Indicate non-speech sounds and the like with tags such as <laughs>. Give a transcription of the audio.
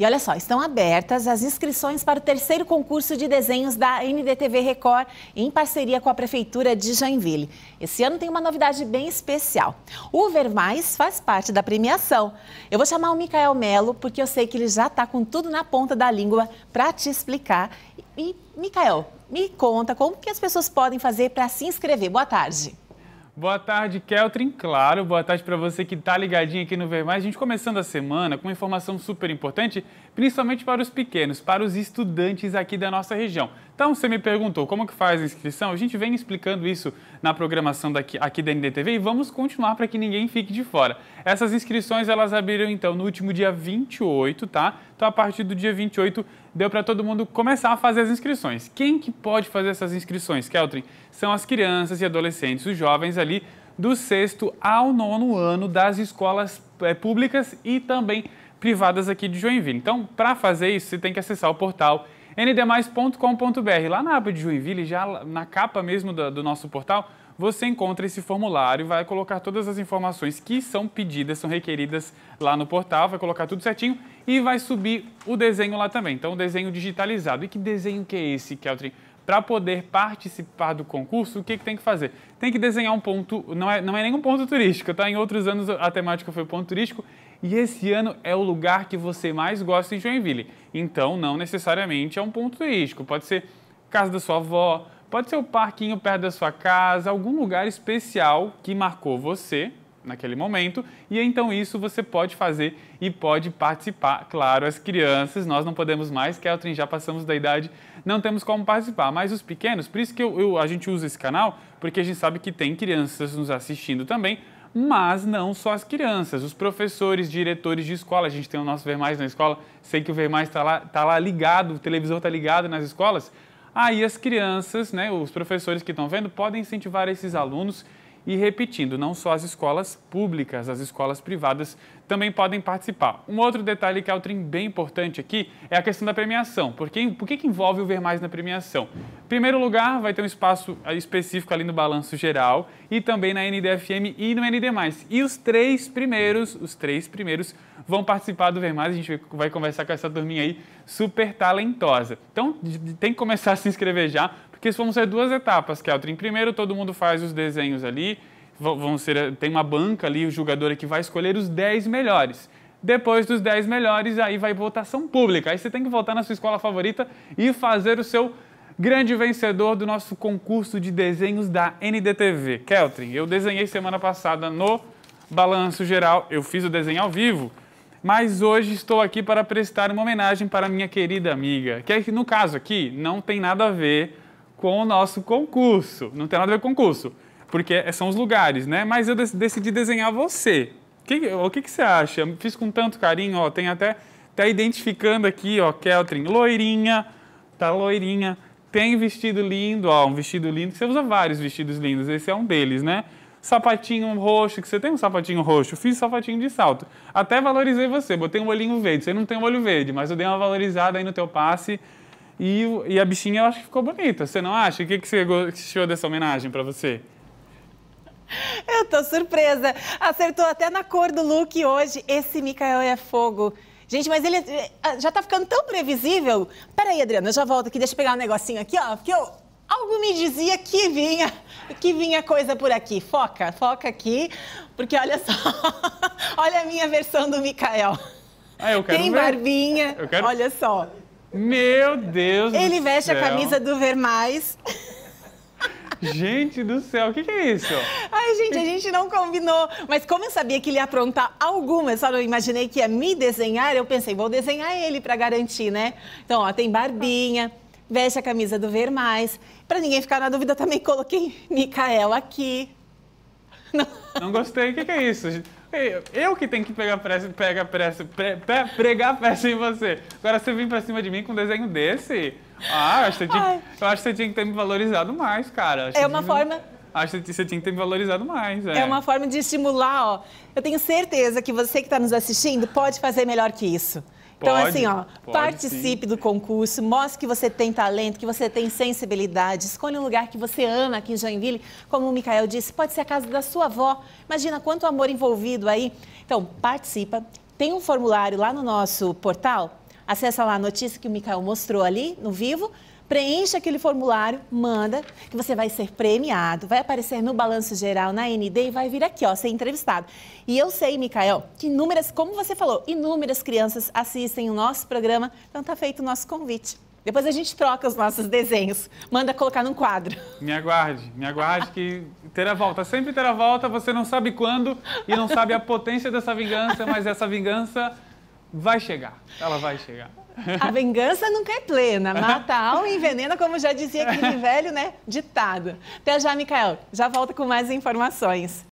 E olha só, estão abertas as inscrições para o terceiro concurso de desenhos da NDTV Record, em parceria com a Prefeitura de Joinville. Esse ano tem uma novidade bem especial. O Ver Mais faz parte da premiação. Eu vou chamar o Micael Melo, porque eu sei que ele já está com tudo na ponta da língua para te explicar. E, Micael, me conta como que as pessoas podem fazer para se inscrever. Boa tarde. Boa tarde, Keltrin. Claro, boa tarde para você que está ligadinho aqui no Vermais. A gente começando a semana com uma informação super importante, principalmente para os pequenos, para os estudantes aqui da nossa região. Então, você me perguntou como que faz a inscrição? A gente vem explicando isso na programação daqui, aqui da NDTV e vamos continuar para que ninguém fique de fora. Essas inscrições, elas abriram, então, no último dia 28, tá? Então, a partir do dia 28, deu para todo mundo começar a fazer as inscrições. Quem que pode fazer essas inscrições, Keltrin? São as crianças e adolescentes, os jovens ali do sexto ao nono ano das escolas eh, públicas e também privadas aqui de Joinville. Então, para fazer isso, você tem que acessar o portal ndmais.com.br. Lá na aba de Joinville, já na capa mesmo do, do nosso portal, você encontra esse formulário, vai colocar todas as informações que são pedidas, são requeridas lá no portal, vai colocar tudo certinho e vai subir o desenho lá também. Então, o desenho digitalizado. E que desenho que é esse, Keltrin? Para poder participar do concurso, o que, que tem que fazer? Tem que desenhar um ponto, não é, não é nenhum ponto turístico, tá? Em outros anos a temática foi ponto turístico, e esse ano é o lugar que você mais gosta em Joinville. Então, não necessariamente é um ponto turístico, pode ser casa da sua avó, pode ser o parquinho perto da sua casa, algum lugar especial que marcou você naquele momento, e então isso você pode fazer e pode participar. Claro, as crianças, nós não podemos mais, Keltrin, já passamos da idade, não temos como participar, mas os pequenos, por isso que eu, eu, a gente usa esse canal, porque a gente sabe que tem crianças nos assistindo também, mas não só as crianças, os professores, diretores de escola, a gente tem o nosso Vermais na escola, sei que o Vermais está lá, tá lá ligado, o televisor está ligado nas escolas, aí as crianças, né, os professores que estão vendo, podem incentivar esses alunos e repetindo, não só as escolas públicas, as escolas privadas também podem participar. Um outro detalhe que é Altrin bem importante aqui é a questão da premiação. Por que, por que, que envolve o Ver Mais na premiação? Em primeiro lugar, vai ter um espaço eh, específico ali no Balanço Geral e também na NDFM e no ND+. E os três primeiros, os três primeiros vão participar do Ver Mais. A gente vai conversar com essa turminha aí super talentosa. Então, tem que começar a se inscrever já, que vão ser duas etapas, Keltrin. Primeiro, todo mundo faz os desenhos ali, vão ser, tem uma banca ali, o jogador é que vai escolher os 10 melhores. Depois dos 10 melhores, aí vai votação pública. Aí você tem que votar na sua escola favorita e fazer o seu grande vencedor do nosso concurso de desenhos da NDTV. Keltrin, eu desenhei semana passada no Balanço Geral, eu fiz o desenho ao vivo, mas hoje estou aqui para prestar uma homenagem para minha querida amiga, é que no caso aqui não tem nada a ver com o nosso concurso. Não tem nada a ver com concurso, porque são os lugares, né? Mas eu decidi desenhar você. O que, o que, que você acha? Fiz com tanto carinho, ó, tem até até tá identificando aqui, ó, Keltrin, loirinha, tá loirinha. Tem vestido lindo, ó, um vestido lindo. Você usa vários vestidos lindos, esse é um deles, né? Sapatinho roxo, que você tem um sapatinho roxo. Fiz sapatinho de salto. Até valorizei você, botei um olhinho verde. Você não tem um olho verde, mas eu dei uma valorizada aí no teu passe e, e a bichinha eu acho que ficou bonita. Você não acha? O que, que você achou dessa homenagem para você? <laughs> Eu tô surpresa. Acertou até na cor do look hoje. Esse Mikael é fogo. Gente, mas ele eh, ah, já tá ficando tão previsível. Peraí, Adriana, eu já volto aqui. Deixa eu pegar um negocinho aqui, ó. Porque eu, algo me dizia que vinha, que vinha coisa por aqui. Foca, foca aqui. Porque olha só, <laughs> olha a minha versão do Mikael. Ah, eu quero Tem ver. barbinha, eu quero... olha só. Meu Deus Ele do veste céu. a camisa do Vermais. Gente do céu, o que, que, é isso? Ai, gente, a gente não combinou. Mas como eu sabia que ele ia aprontar alguma, só não imaginei que ia me desenhar, eu pensei, vou desenhar ele para garantir, né? Então, ó, tem barbinha, veste a camisa do Vermais. Para ninguém ficar na dúvida, também coloquei Micael aqui. Não, não gostei, o que, que, é isso? Eu que tenho que pegar pressa, pega pressa, pre, pre, pregar pressa em você. Agora você vem pra cima de mim com um desenho desse? Ah, eu acho que você tinha, eu acho que você tinha que ter me valorizado mais, cara. É uma forma... Me... Acho que você tinha que ter me valorizado mais. É. é uma forma de estimular, ó. Eu tenho certeza que você que está nos assistindo pode fazer melhor que isso. Então, é assim, pode, assim, ó, pode, participe sim. do concurso, mostre que você tem talento, que você tem sensibilidade, escolha um lugar que você ama aqui em Joinville, como o Micael disse, pode ser a casa da sua avó. Imagina quanto amor envolvido aí. Então, participa. Tem um formulário lá no nosso portal, acessa lá a notícia que o Micael mostrou ali no vivo preenche aquele formulário, manda, que você vai ser premiado, vai aparecer no Balanço Geral, na ND e vai vir aqui, ó, ser entrevistado. E eu sei, Micael, que inúmeras, como você falou, inúmeras crianças assistem o nosso programa, então tá feito o nosso convite. Depois a gente troca os nossos desenhos, manda colocar num quadro. Me aguarde, me aguarde que terá volta. Sempre terá volta, você não sabe quando e não sabe a potência dessa vingança, mas essa vingança Vai chegar, ela vai chegar. A vingança nunca é plena, mata a alma e envenena, como já dizia aquele <laughs> velho, né, ditado. Até já, Mikael, Já volta com mais informações.